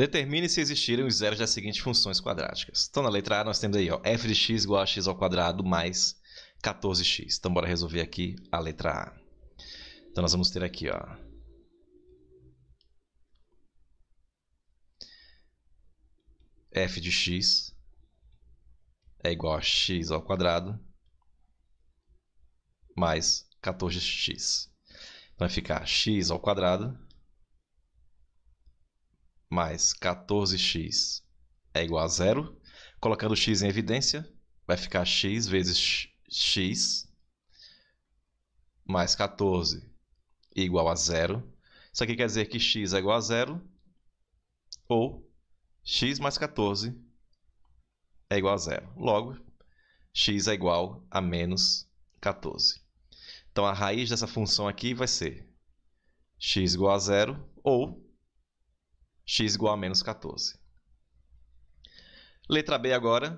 Determine se existirem os zeros das seguintes funções quadráticas. Então, na letra A, nós temos aí ó, f de x igual a x ao quadrado mais 14x. Então, bora resolver aqui a letra A. Então, nós vamos ter aqui, ó. f de x é igual a x ao quadrado mais 14x. Então, vai ficar x ao quadrado mais 14x é igual a zero. Colocando x em evidência, vai ficar x vezes x mais 14 igual a zero. Isso aqui quer dizer que x é igual a zero ou x mais 14 é igual a zero. Logo, x é igual a menos 14. Então, a raiz dessa função aqui vai ser x igual a zero ou x igual a menos 14. Letra B agora.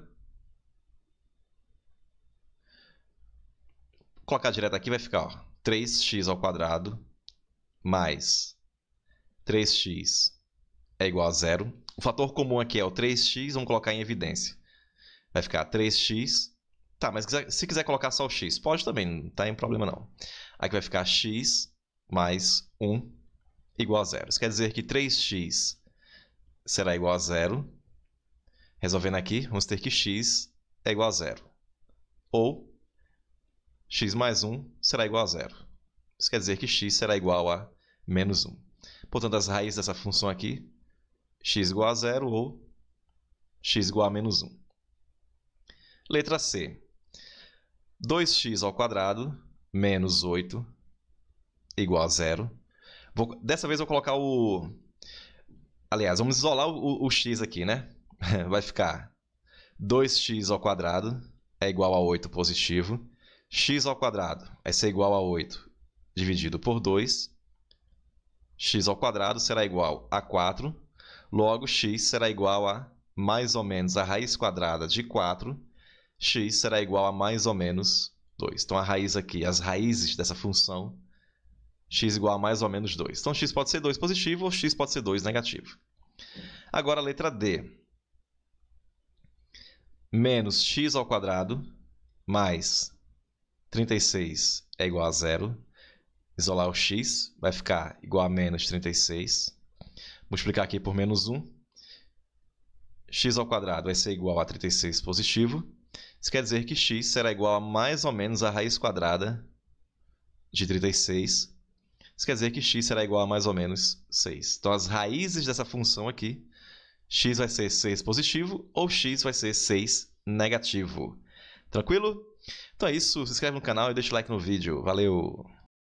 Vou colocar direto aqui, vai ficar ó, 3x ao quadrado mais 3x é igual a zero. O fator comum aqui é o 3x, vamos colocar em evidência. Vai ficar 3x. Tá, mas se quiser colocar só o x, pode também, não está em problema não. Aqui vai ficar x mais 1 igual a zero. Isso quer dizer que 3x será igual a zero. Resolvendo aqui, vamos ter que x é igual a zero. Ou x mais 1 será igual a zero. Isso quer dizer que x será igual a menos 1. Portanto, as raízes dessa função aqui, x igual a zero ou x igual a menos 1. Letra C. 2x ao quadrado menos 8 igual a zero. Vou, dessa vez eu vou colocar o, Aliás, vamos isolar o, o, o x aqui, né? Vai ficar 2x ao quadrado é igual a 8 positivo. x ao quadrado vai é ser igual a 8 dividido por 2. x ao quadrado será igual a 4. Logo, x será igual a mais ou menos a raiz quadrada de 4. x será igual a mais ou menos 2. Então, a raiz aqui, as raízes dessa função x igual a mais ou menos 2. Então, x pode ser 2 positivo ou x pode ser 2 negativo. Agora, a letra D. Menos x ao quadrado mais 36 é igual a zero. Isolar o x, vai ficar igual a menos 36. Multiplicar aqui por menos 1. x ao quadrado vai ser igual a 36 positivo. Isso quer dizer que x será igual a mais ou menos a raiz quadrada de 36 isso quer dizer que x será igual a mais ou menos 6. Então, as raízes dessa função aqui, x vai ser 6 positivo ou x vai ser 6 negativo. Tranquilo? Então é isso. Se inscreve no canal e deixa o like no vídeo. Valeu!